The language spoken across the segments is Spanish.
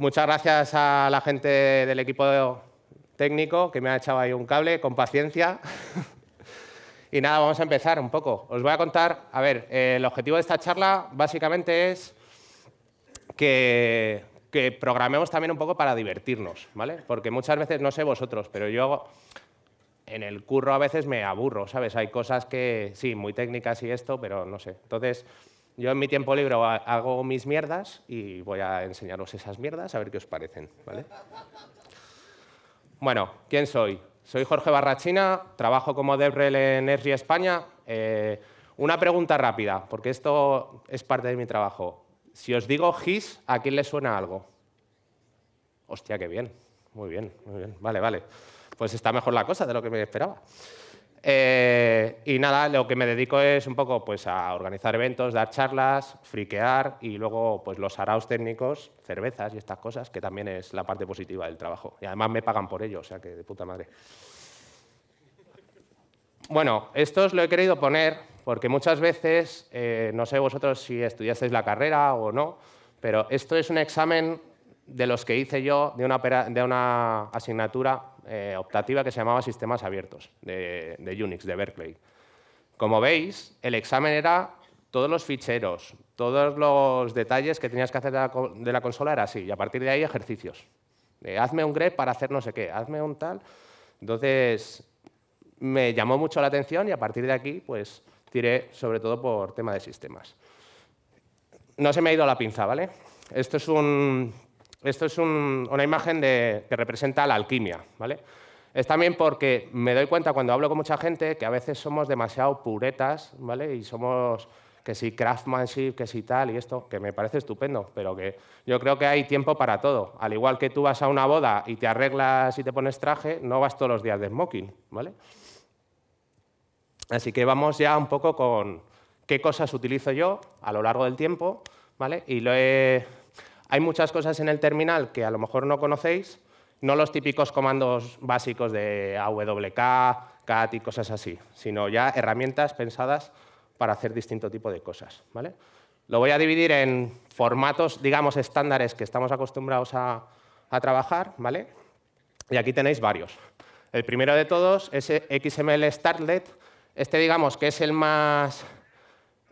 Muchas gracias a la gente del equipo técnico que me ha echado ahí un cable, con paciencia. y nada, vamos a empezar un poco. Os voy a contar, a ver, eh, el objetivo de esta charla básicamente es que, que programemos también un poco para divertirnos, ¿vale? Porque muchas veces, no sé vosotros, pero yo en el curro a veces me aburro, ¿sabes? Hay cosas que, sí, muy técnicas y esto, pero no sé. Entonces, yo en mi tiempo libre hago mis mierdas y voy a enseñaros esas mierdas a ver qué os parecen. ¿vale? Bueno, ¿quién soy? Soy Jorge Barrachina, trabajo como DevRel en Esri España. Eh, una pregunta rápida, porque esto es parte de mi trabajo. Si os digo GIS, ¿a quién le suena algo? Hostia, qué bien. Muy bien, muy bien. Vale, vale. Pues está mejor la cosa de lo que me esperaba. Eh, y nada, lo que me dedico es un poco pues, a organizar eventos, dar charlas, friquear y luego pues, los araos técnicos, cervezas y estas cosas, que también es la parte positiva del trabajo. Y además me pagan por ello, o sea que de puta madre. Bueno, esto os lo he querido poner porque muchas veces, eh, no sé vosotros si estudiasteis la carrera o no, pero esto es un examen de los que hice yo de una, de una asignatura eh, optativa que se llamaba Sistemas Abiertos de, Unix, de Berkeley. Como veis, el examen era todos los ficheros, todos los detalles que tenías que hacer de la, consola era así, y a partir de ahí ejercicios. hazme un grep para hacer no sé qué, hazme un tal. Entonces, me llamó mucho la atención y a partir de aquí, pues, tiré sobre todo por tema de sistemas. No se me ha ido la pinza, ¿vale? Esto es un esto es una imagen que representa la alquimia, ¿vale? Es también porque me doy cuenta cuando hablo con mucha gente que a veces somos demasiado puretas, ¿vale? Y somos que si craftsmanship, que si tal y esto, que me parece estupendo, pero que yo creo que hay tiempo para todo. Al igual que tú vas a una boda y te arreglas y te pones traje, no vas todos los días de smoking, ¿vale? Así que vamos ya un poco con qué cosas utilizo yo a lo largo del tiempo, ¿vale? Y lo he hay muchas cosas en el terminal que a lo mejor no conocéis, no los típicos comandos básicos de AWK, CAT y cosas así, sino ya herramientas pensadas para hacer distinto tipo de cosas. ¿vale? Lo voy a dividir en formatos, digamos, estándares que estamos acostumbrados a, trabajar, ¿vale? Y aquí tenéis varios. El primero de todos es XML Startlet. Este, digamos, que es el más,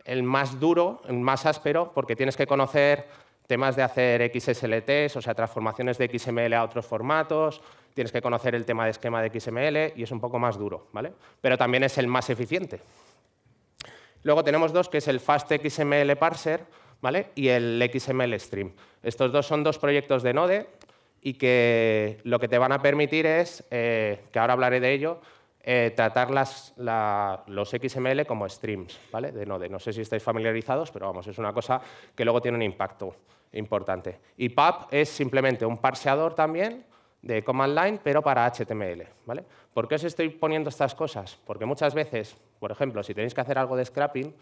el más duro, el más áspero, porque tienes que conocer temas de hacer XSLTs, o sea, transformaciones de XML a otros formatos, tienes que conocer el tema de esquema de XML y es un poco más duro, ¿vale? Pero también es el más eficiente. Luego tenemos dos, que es el Fast XML Parser ¿vale? y el XML Stream. Estos dos son dos proyectos de Node y que lo que te van a permitir es, eh, que ahora hablaré de ello, eh, tratar los XML como streams ¿vale? de Node. No sé si estáis familiarizados, pero vamos, es una cosa que luego tiene un impacto importante. Y pub es simplemente un parseador también de command line, pero para HTML. ¿vale? ¿Por qué os estoy poniendo estas cosas? Porque muchas veces, por ejemplo, si tenéis que hacer algo de scrapping,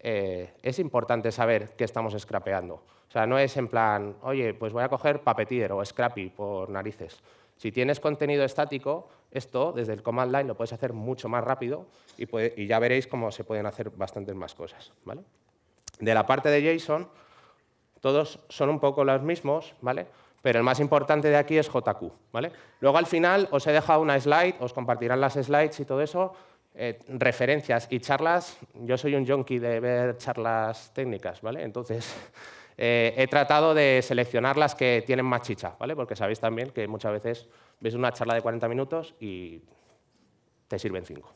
eh, es importante saber qué estamos scrapeando. O sea, no es en plan, oye, pues voy a coger Puppeteer o Scrappy por narices. Si tienes contenido estático, esto desde el command line lo puedes hacer mucho más rápido y, y ya veréis cómo se pueden hacer bastantes más cosas. ¿vale? De la parte de JSON, todos son un poco los mismos, ¿vale? Pero el más importante de aquí es JQ, ¿vale? Luego al final os he dejado una slide, os compartirán las slides y todo eso, eh, referencias y charlas. Yo soy un junkie de ver charlas técnicas, ¿vale? Entonces eh, he tratado de seleccionar las que tienen más chicha, ¿vale? Porque sabéis también que muchas veces ves una charla de 40 minutos y te sirven 5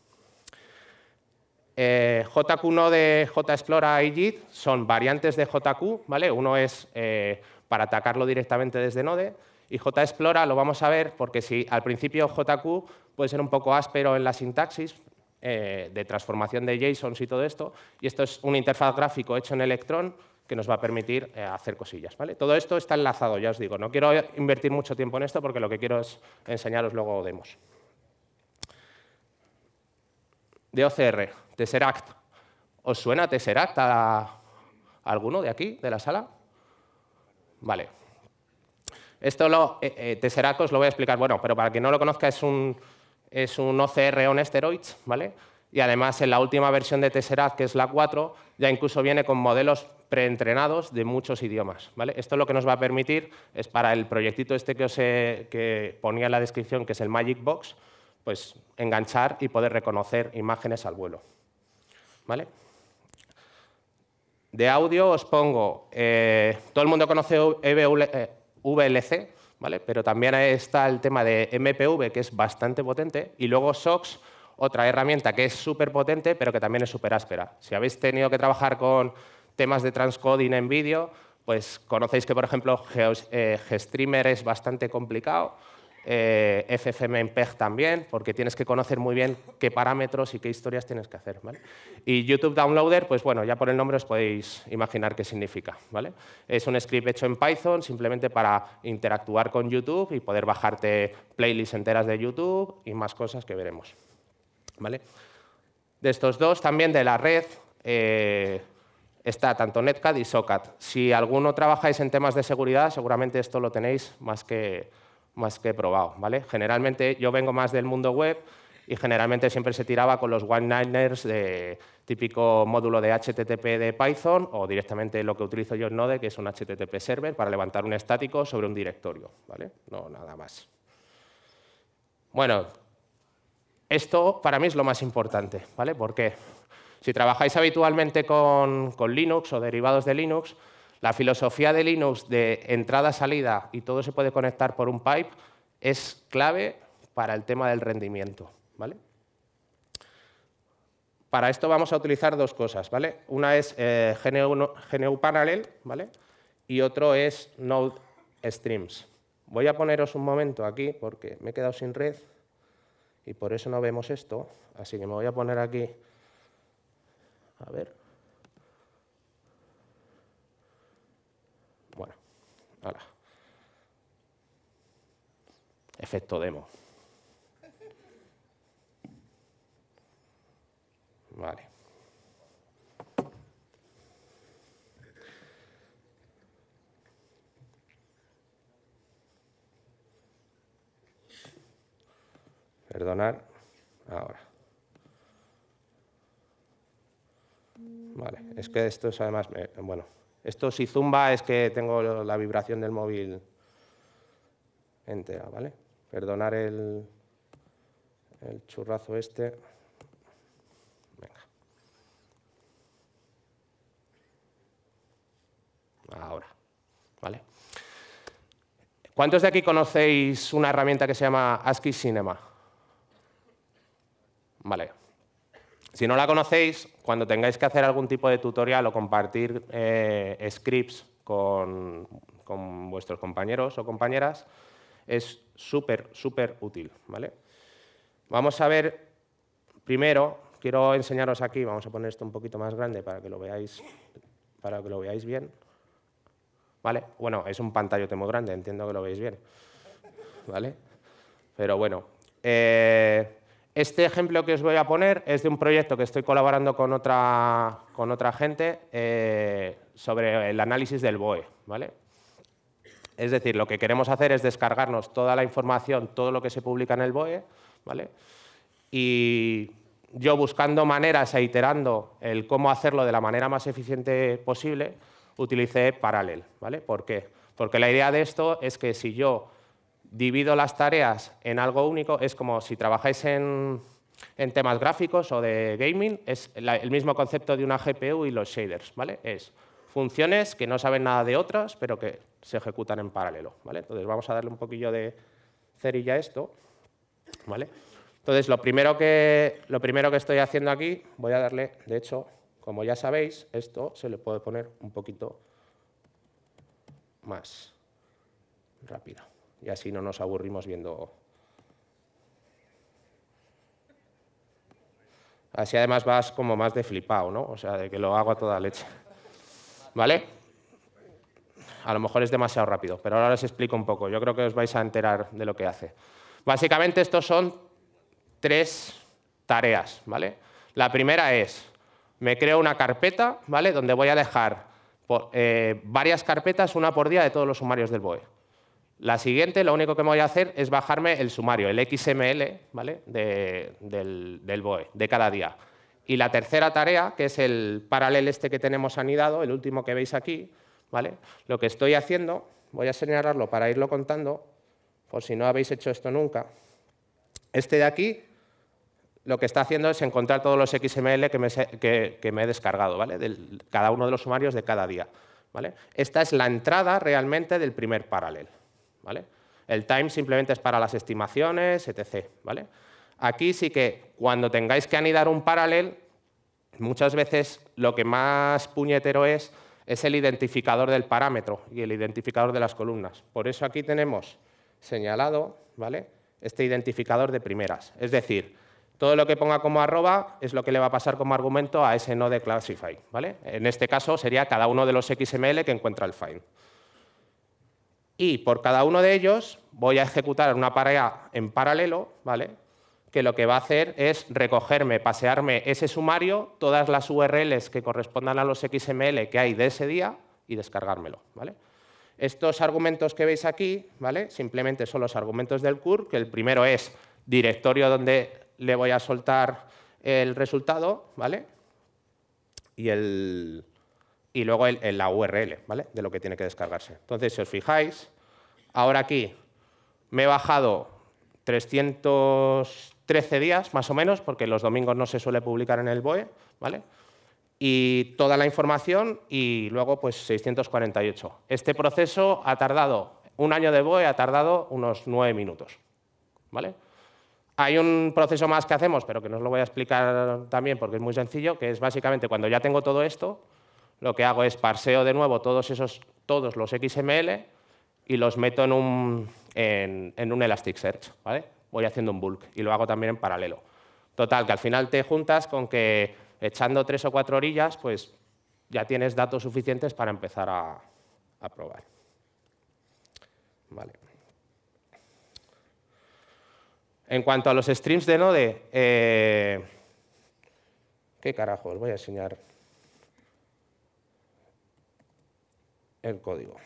jq Node, de JExplora y JIT son variantes de JQ, ¿vale? Uno es eh, para atacarlo directamente desde Node y JExplora lo vamos a ver porque si al principio JQ puede ser un poco áspero en la sintaxis eh, de transformación de JSONs y todo esto, y esto es una interfaz gráfico hecho en Electron que nos va a permitir eh, hacer cosillas, ¿vale? Todo esto está enlazado, ya os digo, no quiero invertir mucho tiempo en esto porque lo que quiero es enseñaros luego demos de OCR, Tesseract. ¿Os suena Tesseract a, alguno de aquí, de la sala? Vale. Esto eh, eh, Tesseract os lo voy a explicar, bueno, pero para quien no lo conozca es un, OCR on steroids, ¿vale? Y además en la última versión de Tesseract, que es la 4, ya incluso viene con modelos preentrenados de muchos idiomas. ¿vale? Esto lo que nos va a permitir es para el proyectito este que, os ponía en la descripción, que es el Magic Box, pues, enganchar y poder reconocer imágenes al vuelo. ¿Vale? De audio os pongo, eh, todo el mundo conoce e VLC, eh, ¿vale? pero también está el tema de MPV, que es bastante potente, y luego SOX, otra herramienta que es súper potente, pero que también es súper áspera. Si habéis tenido que trabajar con temas de transcoding en vídeo, pues conocéis que, por ejemplo, eh, GStreamer es bastante complicado, eh, FFmpeg también, porque tienes que conocer muy bien qué parámetros y qué historias tienes que hacer. Y YouTube Downloader, pues bueno, ya por el nombre os podéis imaginar qué significa. ¿vale? Es un script hecho en Python simplemente para interactuar con YouTube y poder bajarte playlists enteras de YouTube y más cosas que veremos. ¿vale? De estos dos, también de la red, eh, está tanto Netcat y Socat. Si alguno trabajáis en temas de seguridad, seguramente esto lo tenéis más que más que probado. Generalmente yo vengo más del mundo web y generalmente siempre se tiraba con los one-liners de típico módulo de HTTP de Python o directamente lo que utilizo yo en Node, que es un HTTP server para levantar un estático sobre un directorio. No, nada más. Bueno, esto para mí es lo más importante. ¿vale? ¿Por Si trabajáis habitualmente con Linux o derivados de Linux, la filosofía de Linux de entrada-salida y todo se puede conectar por un pipe es clave para el tema del rendimiento. ¿vale? Para esto vamos a utilizar dos cosas. ¿vale? Una es eh, GNU, GNU, Parallel ¿vale? y otro es Node Streams. Voy a poneros un momento aquí porque me he quedado sin red y por eso no vemos esto. Así que me voy a poner aquí. A ver. Efecto demo. Vale. Perdonar. Ahora. Vale. Es que esto es además. Eh, bueno. Esto si zumba es que tengo la vibración del móvil entera, ¿vale? Perdonar el, el churrazo este. Venga. Ahora, ¿vale? ¿Cuántos de aquí conocéis una herramienta que se llama ASCII Cinema? Vale, si no la conocéis, cuando tengáis que hacer algún tipo de tutorial o compartir eh, scripts con, vuestros compañeros o compañeras, es súper, súper útil. ¿vale? Vamos a ver, primero, quiero enseñaros aquí, vamos a poner esto un poquito más grande para que lo veáis, para que lo veáis bien. ¿Vale? Bueno, es un pantallote muy grande, entiendo que lo veis bien. ¿Vale? Pero bueno, eh, este ejemplo que os voy a poner es de un proyecto que estoy colaborando con otra, gente eh, sobre el análisis del BOE. ¿vale? Es decir, lo que queremos hacer es descargarnos toda la información, todo lo que se publica en el BOE, ¿vale? y yo buscando maneras e iterando el cómo hacerlo de la manera más eficiente posible, utilicé Parallel. ¿vale? ¿Por qué? Porque la idea de esto es que si yo divido las tareas en algo único, es como si trabajáis en, temas gráficos o de gaming, es el mismo concepto de una GPU y los shaders, ¿vale? Es funciones que no saben nada de otras, pero que se ejecutan en paralelo, ¿vale? Entonces vamos a darle un poquillo de cerilla a esto, ¿vale? Entonces lo primero que, lo primero que estoy haciendo aquí, voy a darle, de hecho, como ya sabéis, esto se le puede poner un poquito más rápido y así no nos aburrimos viendo. Así además vas como más de flipado, ¿no? O sea, de que lo hago a toda leche. ¿Vale? A lo mejor es demasiado rápido, pero ahora os explico un poco. Yo creo que os vais a enterar de lo que hace. Básicamente estos son tres tareas, ¿vale? La primera es, me creo una carpeta, ¿vale? Donde voy a dejar eh, varias carpetas, una por día de todos los sumarios del BOE. La siguiente, lo único que me voy a hacer es bajarme el sumario, el XML ¿vale? del, BOE, de cada día. Y la tercera tarea, que es el paralel este que tenemos anidado, el último que veis aquí, ¿vale? lo que estoy haciendo, voy a señalarlo para irlo contando, por si no habéis hecho esto nunca. Este de aquí lo que está haciendo es encontrar todos los XML que me, he descargado, ¿vale? de cada uno de los sumarios de cada día. ¿vale? Esta es la entrada realmente del primer paralel. El time simplemente es para las estimaciones, etc. Aquí sí que cuando tengáis que anidar un paralel, muchas veces lo que más puñetero es es el identificador del parámetro y el identificador de las columnas. Por eso aquí tenemos señalado ¿vale? este identificador de primeras. Es decir, todo lo que ponga como arroba es lo que le va a pasar como argumento a ese node classify. ¿vale? En este caso sería cada uno de los XML que encuentra el find y por cada uno de ellos voy a ejecutar una pareja en paralelo, ¿vale? que lo que va a hacer es recogerme, pasearme ese sumario, todas las URLs que correspondan a los XML que hay de ese día y descargármelo. ¿vale? Estos argumentos que veis aquí, ¿vale? simplemente son los argumentos del CUR, que el primero es directorio donde le voy a soltar el resultado, ¿vale? Y el, y luego el, la URL ¿vale? de lo que tiene que descargarse. Entonces, si os fijáis, ahora aquí me he bajado 313 días, más o menos, porque los domingos no se suele publicar en el BOE, ¿vale? y toda la información y luego pues 648. Este proceso ha tardado, un año de BOE ha tardado unos nueve minutos. ¿vale? Hay un proceso más que hacemos, pero que no os lo voy a explicar también porque es muy sencillo, que es básicamente cuando ya tengo todo esto, lo que hago es parseo de nuevo todos, esos, todos los XML y los meto en un, en, un Elasticsearch. ¿vale? Voy haciendo un bulk y lo hago también en paralelo. Total, que al final te juntas con que echando tres o cuatro orillas, pues ya tienes datos suficientes para empezar a, probar. En cuanto a los streams de Node, eh, qué ¿qué os Voy a enseñar el código.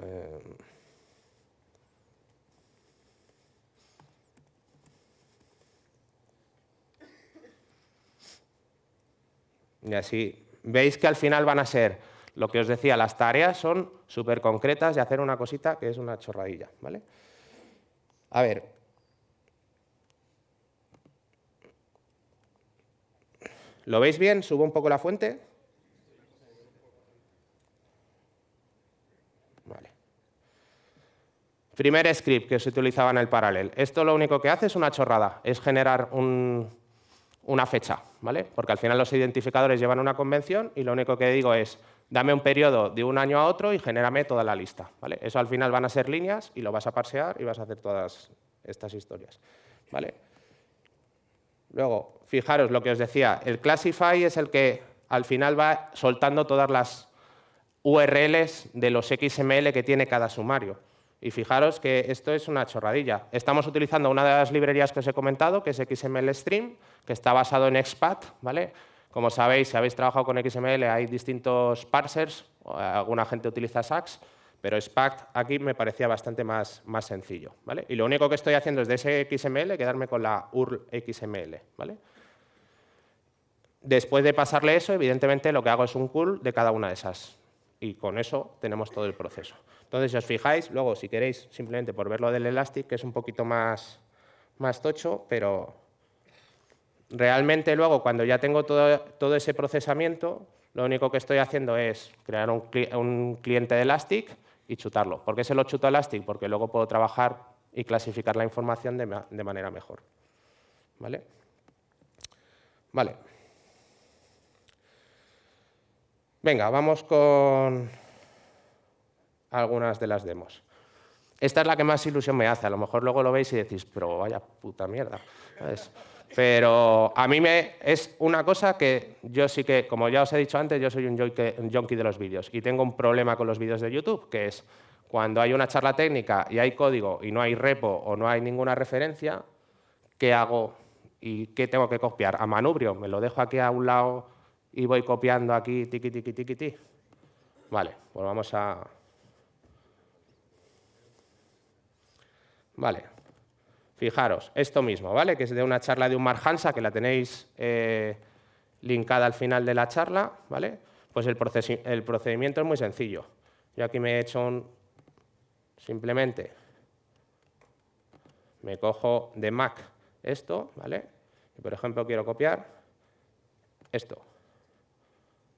Eh, y así veis que al final van a ser, lo que os decía, las tareas son súper concretas de hacer una cosita que es una chorradilla. ¿vale? A ver, ¿Lo veis bien? Subo un poco la fuente. Primer script que se utilizaba en el paralel. Esto lo único que hace es una chorrada, es generar una fecha, ¿vale? Porque al final los identificadores llevan una convención y lo único que digo es dame un periodo de un año a otro y genérame toda la lista. ¿vale? Eso al final van a ser líneas y lo vas a parsear y vas a hacer todas estas historias. ¿vale? Luego, fijaros lo que os decía, el classify es el que al final va soltando todas las URLs de los XML que tiene cada sumario. Y fijaros que esto es una chorradilla. Estamos utilizando una de las librerías que os he comentado, que es XML Stream, que está basado en XPath. Como sabéis, si habéis trabajado con XML, hay distintos parsers, alguna gente utiliza SAX, pero SPACT aquí me parecía bastante más, sencillo. ¿vale? Y lo único que estoy haciendo es de ese XML quedarme con la URL XML. ¿vale? Después de pasarle eso, evidentemente lo que hago es un curl de cada una de esas. Y con eso tenemos todo el proceso. Entonces, si os fijáis, luego si queréis, simplemente por ver lo del Elastic, que es un poquito más, más tocho, pero realmente luego cuando ya tengo todo, ese procesamiento, lo único que estoy haciendo es crear un, cliente de Elastic y chutarlo. ¿Por qué se lo chuto a Elastic? Porque luego puedo trabajar y clasificar la información de, manera mejor. ¿Vale? Vale. Venga, vamos con algunas de las demos. Esta es la que más ilusión me hace. A lo mejor luego lo veis y decís, pero vaya puta mierda. Pero a mí me, es una cosa que yo sí que, como ya os he dicho antes, yo soy un junkie de los vídeos y tengo un problema con los vídeos de YouTube, que es cuando hay una charla técnica y hay código y no hay repo o no hay ninguna referencia, ¿qué hago y qué tengo que copiar? A manubrio, me lo dejo aquí a un lado y voy copiando aquí, tiqui, tiki, tiqui, ti. Vale, pues vamos a... Vale. Fijaros, esto mismo, ¿vale? Que es de una charla de un Hansa, que la tenéis eh, linkada al final de la charla, ¿vale? Pues el, el procedimiento es muy sencillo. Yo aquí me he hecho un... Simplemente me cojo de Mac esto, ¿vale? Y por ejemplo quiero copiar esto,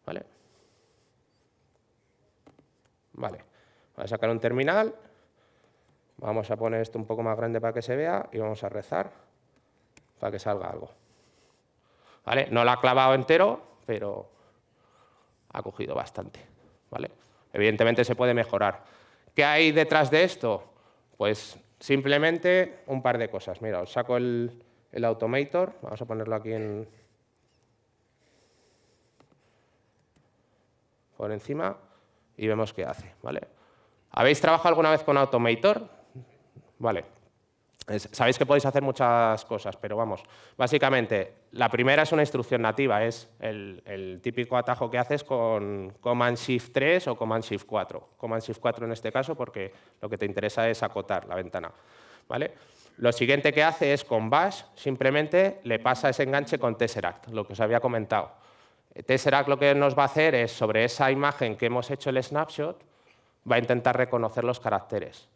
¿vale? Vale, voy a sacar un terminal Vamos a poner esto un poco más grande para que se vea y vamos a rezar para que salga algo. ¿Vale? No lo ha clavado entero, pero ha cogido bastante. ¿Vale? Evidentemente se puede mejorar. ¿Qué hay detrás de esto? Pues simplemente un par de cosas. Mira, os saco el, el automator, vamos a ponerlo aquí en, por encima y vemos qué hace. ¿vale? ¿Habéis trabajado alguna vez con Automator? Vale. Sabéis que podéis hacer muchas cosas, pero vamos, básicamente, la primera es una instrucción nativa, es el, típico atajo que haces con Command Shift 3 o Command Shift 4. Command Shift 4 en este caso porque lo que te interesa es acotar la ventana. ¿vale? Lo siguiente que hace es con Bash, simplemente le pasa ese enganche con Tesseract, lo que os había comentado. Tesseract lo que nos va a hacer es, sobre esa imagen que hemos hecho el snapshot, va a intentar reconocer los caracteres.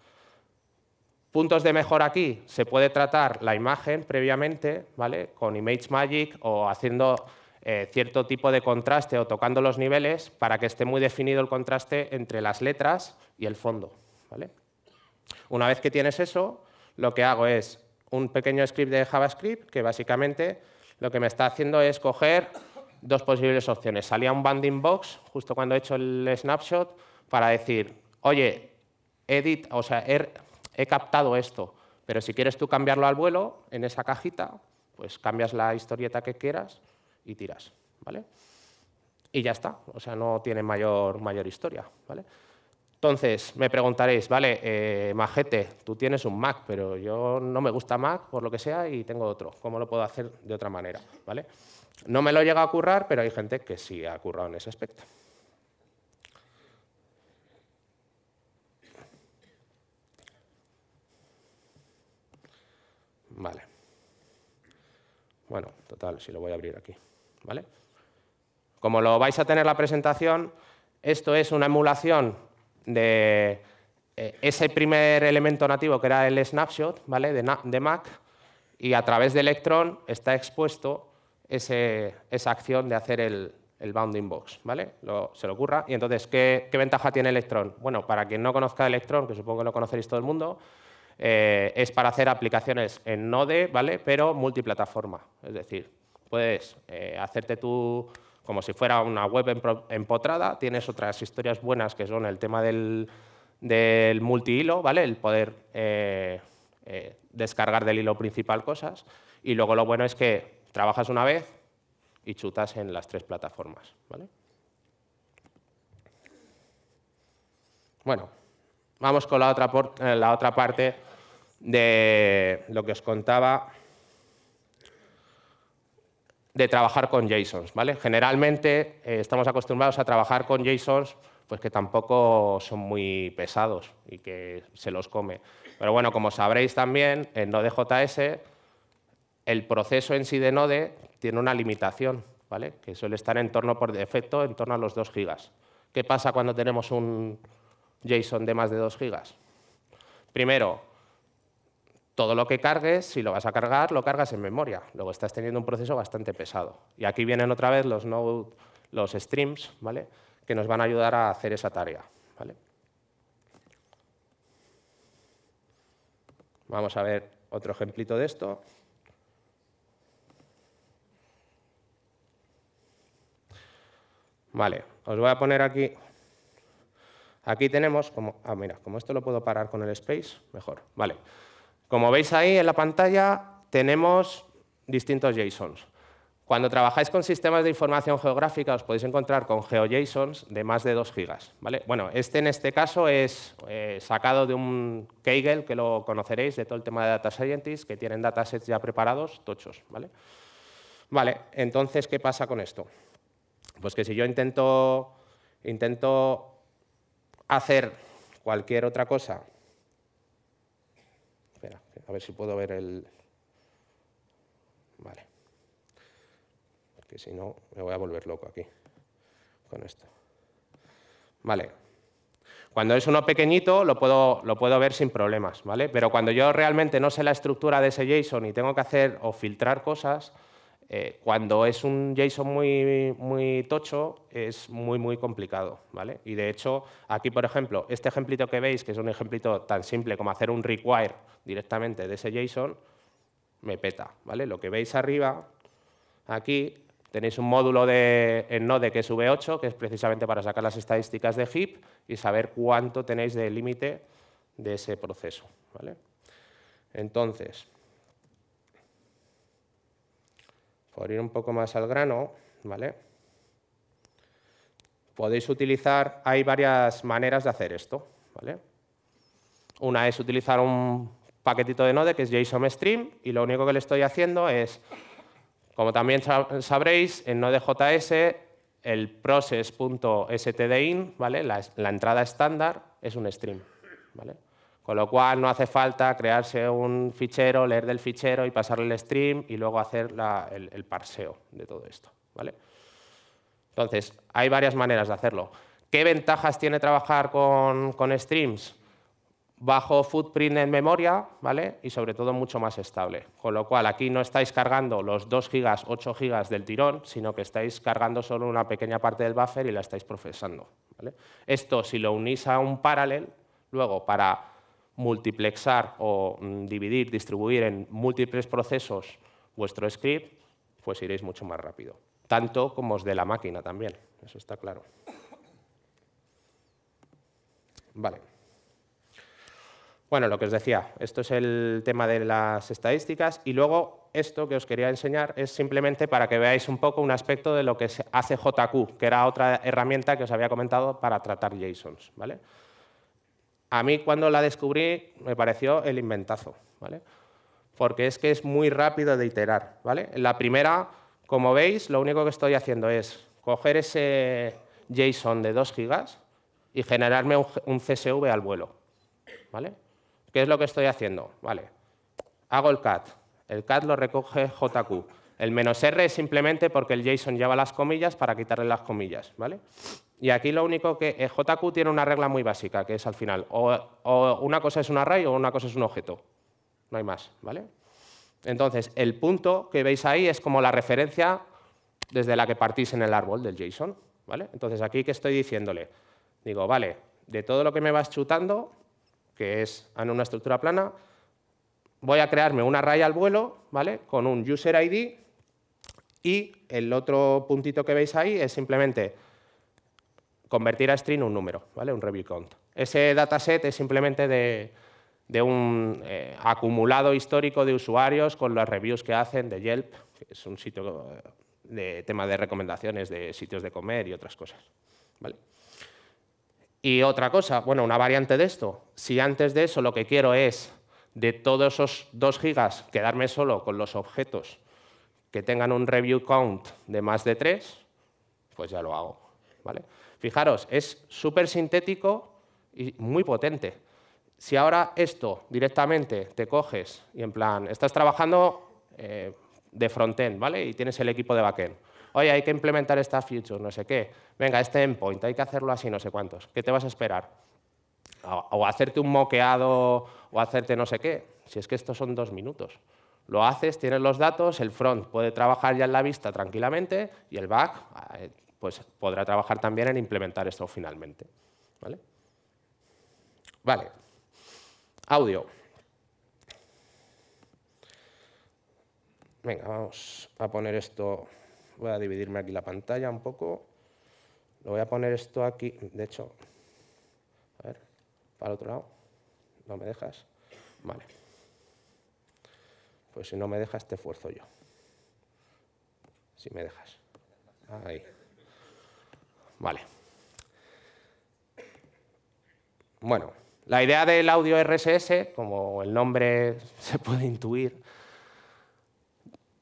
Puntos de mejora aquí, se puede tratar la imagen previamente, ¿vale? Con Image Magic o haciendo eh, cierto tipo de contraste o tocando los niveles para que esté muy definido el contraste entre las letras y el fondo, ¿vale? Una vez que tienes eso, lo que hago es un pequeño script de JavaScript que básicamente lo que me está haciendo es coger dos posibles opciones. Salía un banding box justo cuando he hecho el snapshot para decir, oye, edit, o sea, er, he captado esto, pero si quieres tú cambiarlo al vuelo, en esa cajita, pues cambias la historieta que quieras y tiras, ¿vale? Y ya está, o sea, no tiene mayor, mayor historia, ¿vale? Entonces, me preguntaréis, vale, eh, Majete, tú tienes un Mac, pero yo no me gusta Mac por lo que sea y tengo otro. ¿Cómo lo puedo hacer de otra manera? ¿Vale? No me lo llega a currar, pero hay gente que sí ha currado en ese aspecto. Vale. Bueno, total, si lo voy a abrir aquí. ¿Vale? Como lo vais a tener la presentación, esto es una emulación de eh, ese primer elemento nativo que era el snapshot ¿vale? de, Mac y a través de Electron está expuesto esa acción de hacer el, bounding box, ¿vale? Lo, se le ocurra. Y entonces, ¿qué, ¿qué, ventaja tiene Electron? Bueno, para quien no conozca Electron, que supongo que lo conoceréis todo el mundo, eh, es para hacer aplicaciones en Node, ¿vale? Pero multiplataforma. Es decir, puedes eh, hacerte tú como si fuera una web empotrada. Tienes otras historias buenas que son el tema del, del multihilo, ¿vale? El poder eh, descargar del hilo principal cosas. Y luego lo bueno es que trabajas una vez y chutas en las tres plataformas, Bueno. Vamos con eh, la otra, parte de lo que os contaba de trabajar con JSONs. ¿vale? Generalmente eh, estamos acostumbrados a trabajar con JSONs pues que tampoco son muy pesados y que se los come. Pero bueno, como sabréis también, en Node.js el proceso en sí de Node tiene una limitación, ¿vale? que suele estar en torno por defecto en torno a los 2 gigas. ¿Qué pasa cuando tenemos un, JSON de más de 2 gigas? Primero, todo lo que cargues, si lo vas a cargar, lo cargas en memoria. Luego estás teniendo un proceso bastante pesado. Y aquí vienen otra vez los los streams, ¿vale? que nos van a ayudar a hacer esa tarea. ¿vale? Vamos a ver otro ejemplito de esto. Vale, os voy a poner aquí Aquí tenemos, como, ah, mira, como esto lo puedo parar con el space, mejor, vale. Como veis ahí en la pantalla, tenemos distintos JSONs. Cuando trabajáis con sistemas de información geográfica os podéis encontrar con GeoJSONs de más de 2 gigas. ¿vale? Bueno, este en este caso es eh, sacado de un Kaggle, que lo conoceréis, de todo el tema de Data Scientist, que tienen datasets ya preparados, tochos. ¿vale? vale, entonces, ¿qué pasa con esto? Pues que si yo intento, intento hacer cualquier otra cosa. Espera, a ver si puedo ver el... Vale. Que si no, me voy a volver loco aquí con esto. Vale. Cuando es uno pequeñito lo puedo, lo puedo ver sin problemas, ¿vale? Pero cuando yo realmente no sé la estructura de ese JSON y tengo que hacer o filtrar cosas, eh, cuando es un JSON muy, tocho, es muy, muy complicado. ¿vale? Y de hecho, aquí, por ejemplo, este ejemplito que veis, que es un ejemplito tan simple como hacer un require directamente de ese JSON, me peta. ¿vale? Lo que veis arriba, aquí, tenéis un módulo de, en Node que es V8, que es precisamente para sacar las estadísticas de heap y saber cuánto tenéis de límite de ese proceso. ¿vale? Entonces, Por ir un poco más al grano, ¿vale? Podéis utilizar, hay varias maneras de hacer esto, ¿vale? Una es utilizar un paquetito de Node que es JSON Stream y lo único que le estoy haciendo es, como también sabréis, en Node.js el process.stdin, ¿vale? La, la entrada estándar es un stream, ¿vale? Con lo cual no hace falta crearse un fichero, leer del fichero y pasarle el stream y luego hacer el, parseo de todo esto. ¿vale? Entonces, hay varias maneras de hacerlo. ¿Qué ventajas tiene trabajar con, streams? bajo footprint en memoria, ¿vale? Y sobre todo mucho más estable. Con lo cual aquí no estáis cargando los 2 GB, 8 gigas del tirón, sino que estáis cargando solo una pequeña parte del buffer y la estáis procesando. Esto si lo unís a un paralel, luego para multiplexar o mm, dividir, distribuir en múltiples procesos vuestro script, pues iréis mucho más rápido. Tanto como os de la máquina también, eso está claro. Vale. Bueno, lo que os decía, esto es el tema de las estadísticas y luego esto que os quería enseñar es simplemente para que veáis un poco un aspecto de lo que hace JQ, que era otra herramienta que os había comentado para tratar JSONs, ¿vale? A mí cuando la descubrí me pareció el inventazo, ¿vale? Porque es que es muy rápido de iterar, ¿vale? La primera, como veis, lo único que estoy haciendo es coger ese JSON de 2 gigas y generarme un CSV al vuelo, ¿vale? ¿Qué es lo que estoy haciendo? Vale, hago el cat, el cat lo recoge JQ, el menos R es simplemente porque el JSON lleva las comillas para quitarle las comillas. ¿vale? Y aquí lo único que eh, JQ tiene una regla muy básica, que es al final, o, una cosa es un array o una cosa es un objeto. No hay más. ¿vale? Entonces, el punto que veis ahí es como la referencia desde la que partís en el árbol del JSON. ¿vale? Entonces, aquí que estoy diciéndole, digo, vale, de todo lo que me vas chutando, que es en una estructura plana, voy a crearme un array al vuelo, ¿vale? Con un user ID y el otro puntito que veis ahí es simplemente convertir a string un número, ¿vale? un review count. Ese dataset es simplemente de, un eh, acumulado histórico de usuarios con las reviews que hacen de Yelp, que es un sitio eh, de tema de recomendaciones de sitios de comer y otras cosas. Y otra cosa, bueno, una variante de esto, si antes de eso lo que quiero es de todos esos 2 gigas quedarme solo con los objetos que tengan un review count de más de tres, pues ya lo hago. ¿vale? Fijaros, es súper sintético y muy potente. Si ahora esto directamente te coges y en plan, estás trabajando eh, de frontend, ¿vale? Y tienes el equipo de backend. Oye, hay que implementar esta feature, no sé qué. Venga, este endpoint, hay que hacerlo así, no sé cuántos. ¿Qué te vas a esperar? o hacerte un moqueado o hacerte no sé qué. Si es que estos son dos minutos. Lo haces, tienes los datos, el front puede trabajar ya en la vista tranquilamente y el back eh, pues, podrá trabajar también en implementar esto finalmente. Vale. vale. Audio. Venga, vamos a poner esto. Voy a dividirme aquí la pantalla un poco. Lo voy a poner esto aquí. De hecho, a ver, para el otro lado. ¿No me dejas? Vale. Pues si no me dejas, te esfuerzo yo. Si me dejas. Ahí. Vale. Bueno, la idea del audio RSS, como el nombre se puede intuir,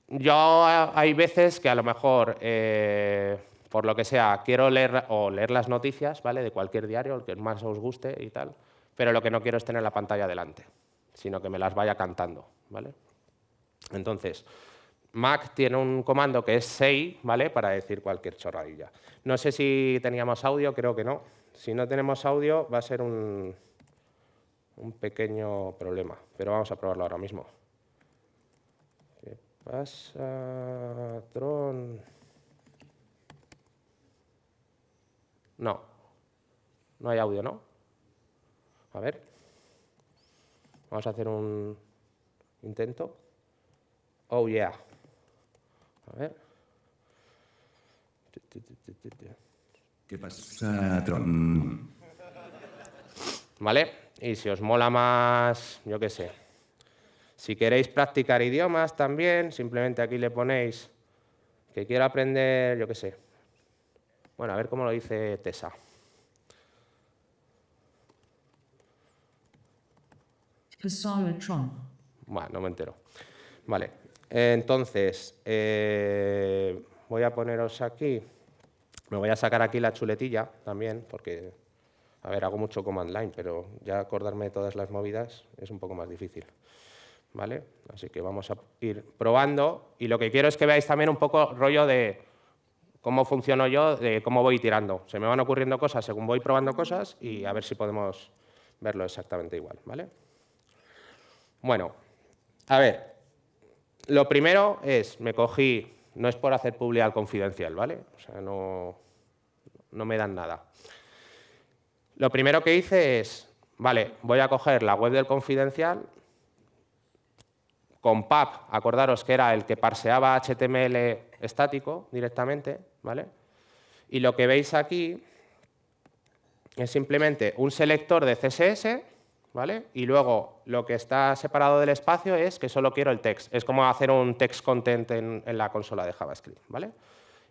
yo eh, hay veces que a lo mejor, eh, por lo que sea, quiero leer o leer las noticias, ¿vale? De cualquier diario, el que más os guste y tal, pero lo que no quiero es tener la pantalla delante, sino que me las vaya cantando, ¿vale? Entonces, Mac tiene un comando que es 6, ¿vale? Para decir cualquier chorradilla. No sé si teníamos audio, creo que no. Si no tenemos audio, va a ser un, un pequeño problema, pero vamos a probarlo ahora mismo. ¿Qué pasa, Tron? No, no hay audio, ¿no? A ver, vamos a hacer un intento. Oh, yeah. A ver. ¿Qué pasa, Tron? ¿Vale? Y si os mola más, yo qué sé. Si queréis practicar idiomas también, simplemente aquí le ponéis que quiero aprender, yo qué sé. Bueno, a ver cómo lo dice Tessa. Bueno, no me entero. Vale. Entonces, eh, voy a poneros aquí, me voy a sacar aquí la chuletilla también, porque, a ver, hago mucho command line, pero ya acordarme de todas las movidas es un poco más difícil. ¿Vale? Así que vamos a ir probando y lo que quiero es que veáis también un poco rollo de cómo funciono yo, de cómo voy tirando. Se me van ocurriendo cosas según voy probando cosas y a ver si podemos verlo exactamente igual, ¿vale? Bueno, a ver, lo primero es, me cogí, no es por hacer publicidad confidencial, ¿vale? O sea, no, me dan nada. Lo primero que hice es, vale, voy a coger la web del confidencial, con PAP, acordaros que era el que parseaba HTML estático directamente, ¿vale? Y lo que veis aquí es simplemente un selector de CSS ¿vale? Y luego lo que está separado del espacio es que solo quiero el text. Es como hacer un text content en, la consola de JavaScript, ¿vale?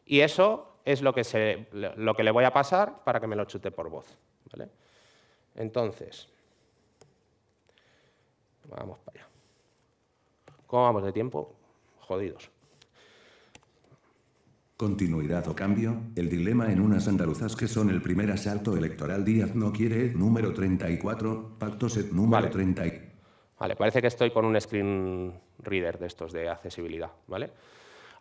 Y eso es lo que, se, lo que le voy a pasar para que me lo chute por voz, ¿vale? Entonces, vamos para allá. ¿Cómo vamos de tiempo? Jodidos. Continuidad o cambio, el dilema en unas andaluzas que son el primer asalto electoral Díaz no quiere número 34, pacto set número vale. Vale, parece que estoy con un screen reader de estos de accesibilidad, ¿vale?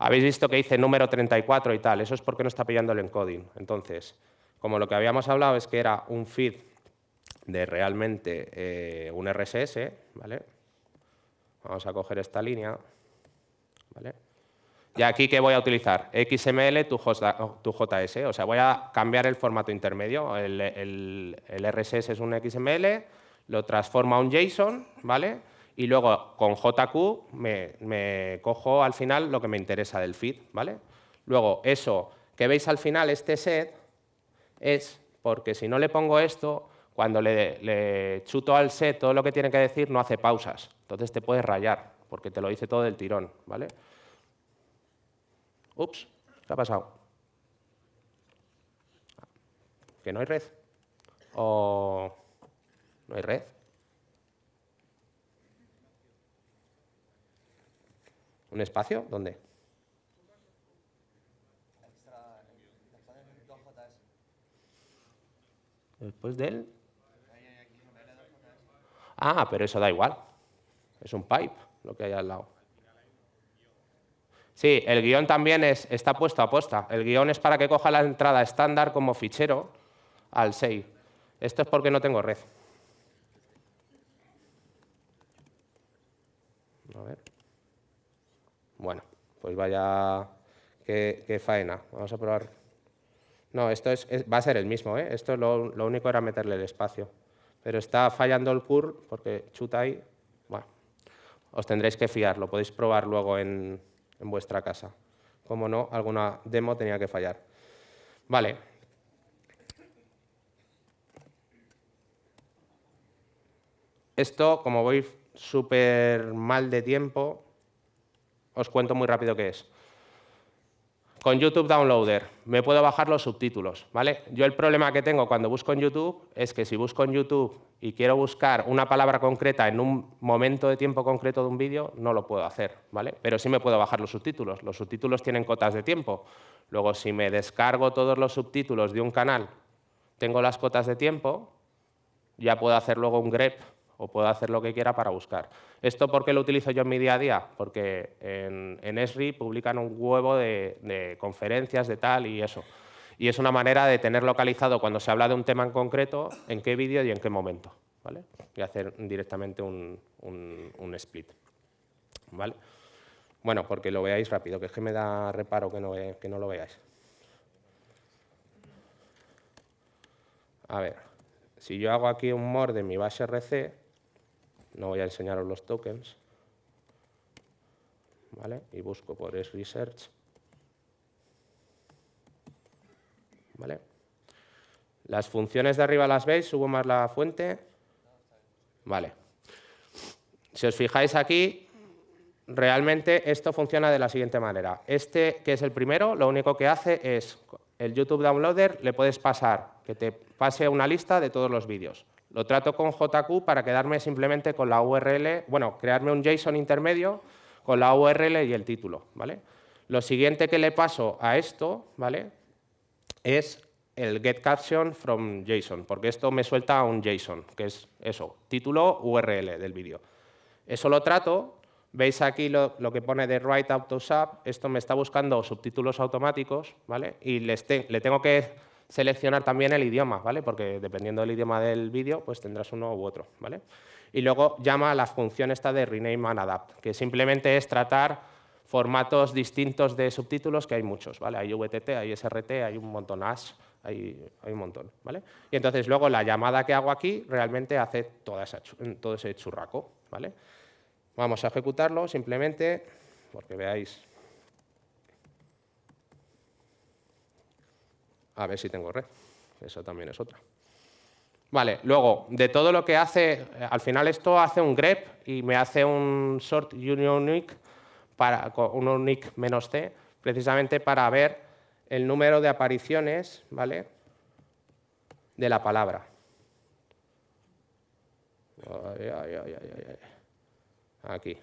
Habéis visto que dice número 34 y tal, eso es porque no está pillando el encoding. Entonces, como lo que habíamos hablado es que era un feed de realmente eh, un RSS, ¿vale? Vamos a coger esta línea, ¿vale? Y aquí, ¿qué voy a utilizar? XML tu JS. O sea, voy a cambiar el formato intermedio. El, RSS es un XML, lo transforma a un JSON, ¿vale? Y luego con JQ me, cojo al final lo que me interesa del feed, ¿vale? Luego, eso que veis al final, este set, es porque si no le pongo esto, cuando le, le chuto al set todo lo que tiene que decir, no hace pausas. Entonces te puedes rayar, porque te lo dice todo del tirón, ¿vale? Ups, ¿qué ha pasado? ¿Que no hay red? ¿O no hay red? ¿Un espacio? ¿Dónde? Después de él? Ah, pero eso da igual. Es un pipe lo que hay al lado. Sí, el guión también es, está puesto a posta. El guión es para que coja la entrada estándar como fichero al save. Esto es porque no tengo red. A ver. Bueno, pues vaya, qué, faena. Vamos a probar. No, esto va a ser el mismo, ¿eh? Esto lo, lo, único era meterle el espacio. Pero está fallando el curl porque chuta ahí. Bueno, os tendréis que fiar, lo podéis probar luego en, en vuestra casa. Como no, alguna demo tenía que fallar. Vale. Esto, como voy súper mal de tiempo, os cuento muy rápido qué es. Con YouTube Downloader me puedo bajar los subtítulos, ¿vale? Yo el problema que tengo cuando busco en YouTube es que si busco en YouTube y quiero buscar una palabra concreta en un momento de tiempo concreto de un vídeo, no lo puedo hacer, ¿vale? Pero sí me puedo bajar los subtítulos. Los subtítulos tienen cotas de tiempo. Luego, si me descargo todos los subtítulos de un canal, tengo las cotas de tiempo, ya puedo hacer luego un grep o puedo hacer lo que quiera para buscar. ¿Esto por qué lo utilizo yo en mi día a día? Porque en, ESRI publican un huevo de conferencias, de tal y eso y es una manera de tener localizado cuando se habla de un tema en concreto, en qué vídeo y en qué momento. ¿vale? Y hacer directamente un, split. ¿vale? Bueno, porque lo veáis rápido, que es que me da reparo que no, que no lo veáis. A ver, si yo hago aquí un more de mi base RC, no voy a enseñaros los tokens, Y busco por es research. ¿vale? Las funciones de arriba las veis, subo más la fuente. Vale. Si os fijáis aquí, realmente esto funciona de la siguiente manera. Este, que es el primero, lo único que hace es, el YouTube Downloader le puedes pasar, que te pase una lista de todos los vídeos. Lo trato con JQ para quedarme simplemente con la URL, bueno, crearme un JSON intermedio con la URL y el título, ¿vale? Lo siguiente que le paso a esto, ¿vale? es el get caption from JSON, porque esto me suelta un JSON, que es eso, título URL del vídeo. Eso lo trato, veis aquí lo, que pone de write out to sub, esto me está buscando subtítulos automáticos, ¿vale? Y le tengo que seleccionar también el idioma, ¿vale? Porque dependiendo del idioma del vídeo, pues tendrás uno u otro, ¿vale? Y luego llama a la función esta de rename and adapt, que simplemente es tratar formatos distintos de subtítulos, que hay muchos, ¿vale? Hay VTT, hay SRT, hay un montón, hay, hay, un montón, ¿vale? Y entonces luego la llamada que hago aquí realmente hace todo ese churraco, ¿vale? Vamos a ejecutarlo simplemente porque veáis... A ver si tengo red, eso también es otra. Vale, luego, de todo lo que hace, al final esto hace un grep y me hace un sort unique para, con un nick menos t, precisamente para ver el número de apariciones ¿vale? de la palabra. Aquí.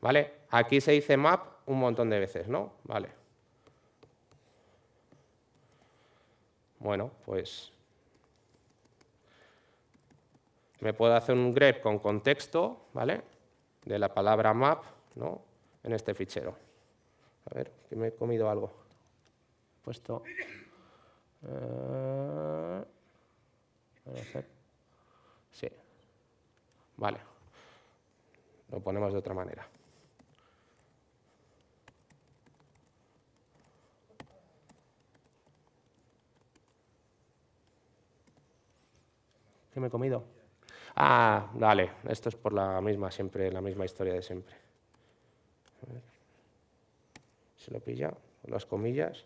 ¿Vale? Aquí se dice map un montón de veces, ¿no? Vale. Bueno, pues me puedo hacer un grep con contexto, ¿vale? De la palabra map ¿no? en este fichero. A ver, que me he comido algo. He puesto... Eh, sí. Vale. Lo ponemos de otra manera. ¿Qué me he comido? Ah, vale, esto es por la misma, siempre, la misma historia de siempre. ¿Se lo pilla? Las comillas.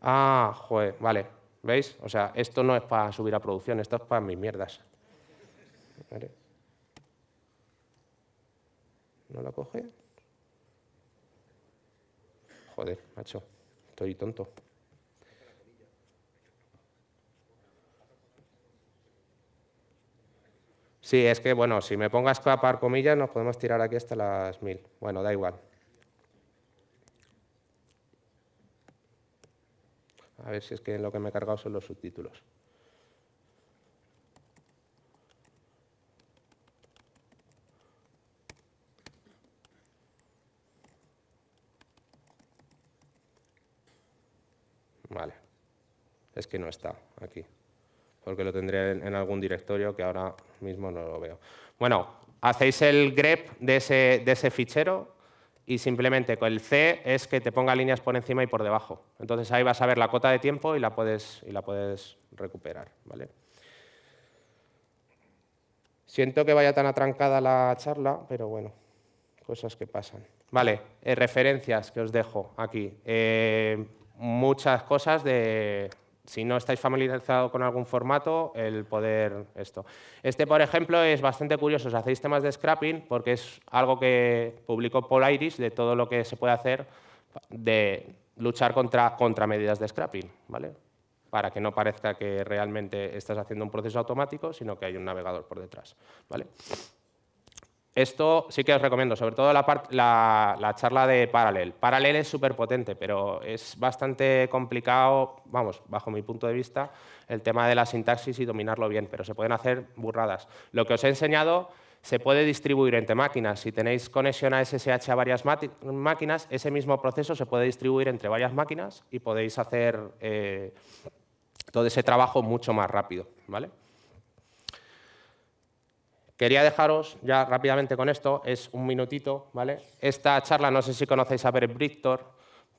Ah, joder, vale. ¿Veis? O sea, esto no es para subir a producción, esto es para mis mierdas. ¿No la coge? Joder, macho, estoy tonto. Sí, es que, bueno, si me pongas a escapar comillas, nos podemos tirar aquí hasta las mil. Bueno, da igual. A ver si es que lo que me he cargado son los subtítulos. Vale. Es que no está aquí porque lo tendré en, algún directorio que ahora mismo no lo veo. Bueno, hacéis el grep de ese, fichero y simplemente con el C es que te ponga líneas por encima y por debajo. Entonces ahí vas a ver la cota de tiempo y la puedes, recuperar. ¿vale? Siento que vaya tan atrancada la charla, pero bueno, cosas que pasan. Vale, eh, referencias que os dejo aquí. Eh, muchas cosas de, si no estáis familiarizado con algún formato, el poder esto. Este, por ejemplo, es bastante curioso. Os hacéis temas de scrapping porque es algo que publicó Paul Iris de todo lo que se puede hacer de luchar contra, contra medidas de scrapping, ¿vale? Para que no parezca que realmente estás haciendo un proceso automático, sino que hay un navegador por detrás, ¿vale? Esto sí que os recomiendo, sobre todo la, charla de Paralel. Paralel es súper potente, pero es bastante complicado, vamos, bajo mi punto de vista, el tema de la sintaxis y dominarlo bien, pero se pueden hacer burradas. Lo que os he enseñado se puede distribuir entre máquinas. Si tenéis conexión a SSH a varias máquinas, ese mismo proceso se puede distribuir entre varias máquinas y podéis hacer eh, todo ese trabajo mucho más rápido. ¿vale? Quería dejaros ya rápidamente con esto, es un minutito, ¿vale? Esta charla, no sé si conocéis a Bert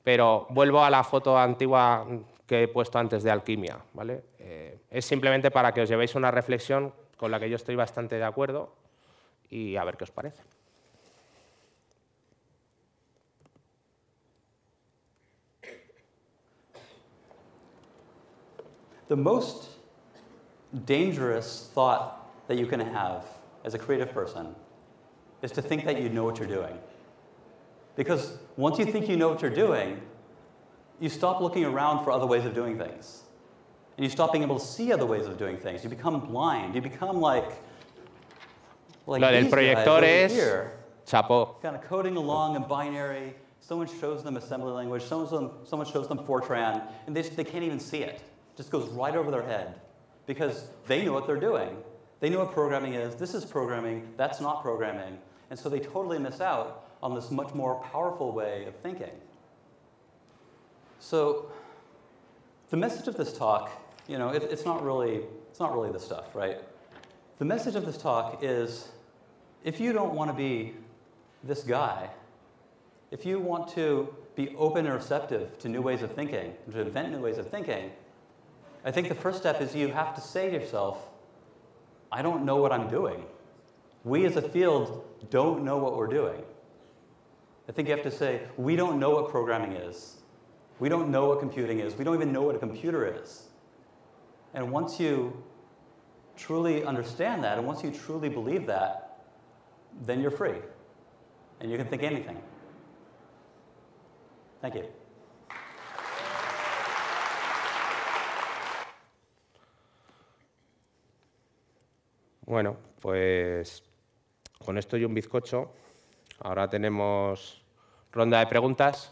pero vuelvo a la foto antigua que he puesto antes de alquimia, ¿vale? Eh, es simplemente para que os llevéis una reflexión con la que yo estoy bastante de acuerdo y a ver qué os parece. The most dangerous thought that you have as a creative person is to think that you know what you're doing. Because once you think you know what you're doing, you stop looking around for other ways of doing things. And you stop being able to see other ways of doing things. You become blind. You become like. like these del Here, chapo. Kind of coding along in binary. Someone shows them assembly language. Someone, shows them, someone shows them Fortran. And they, they can't even see it. it just goes right over their head because they know what they're doing they know what programming is. This is programming. That's not programming. And so they totally miss out on this much more powerful way of thinking. So the message of this talk, you know, it, it's, not really, it's not really the stuff, right? The message of this talk is if you don't want to be this guy, if you want to be open and receptive to new ways of thinking, to invent new ways of thinking, I think the first step is you have to say to yourself, I don't know what I'm doing. We as a field don't know what we're doing. I think you have to say, we don't know what programming is. We don't know what computing is. We don't even know what a computer is. And once you truly understand that, and once you truly believe that, then you're free. And you can think anything. Thank you. Bueno, pues con esto y un bizcocho, ahora tenemos ronda de preguntas.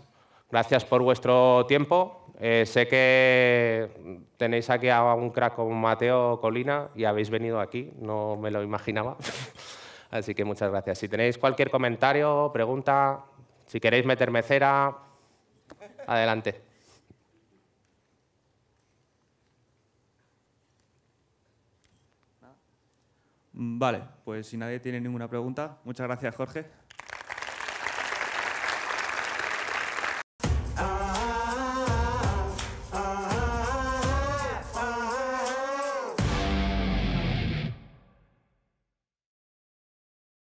Gracias por vuestro tiempo. Eh, sé que tenéis aquí a un crack como Mateo Colina y habéis venido aquí, no me lo imaginaba. Así que muchas gracias. Si tenéis cualquier comentario, pregunta, si queréis meterme cera, adelante. Vale, pues si nadie tiene ninguna pregunta, muchas gracias Jorge.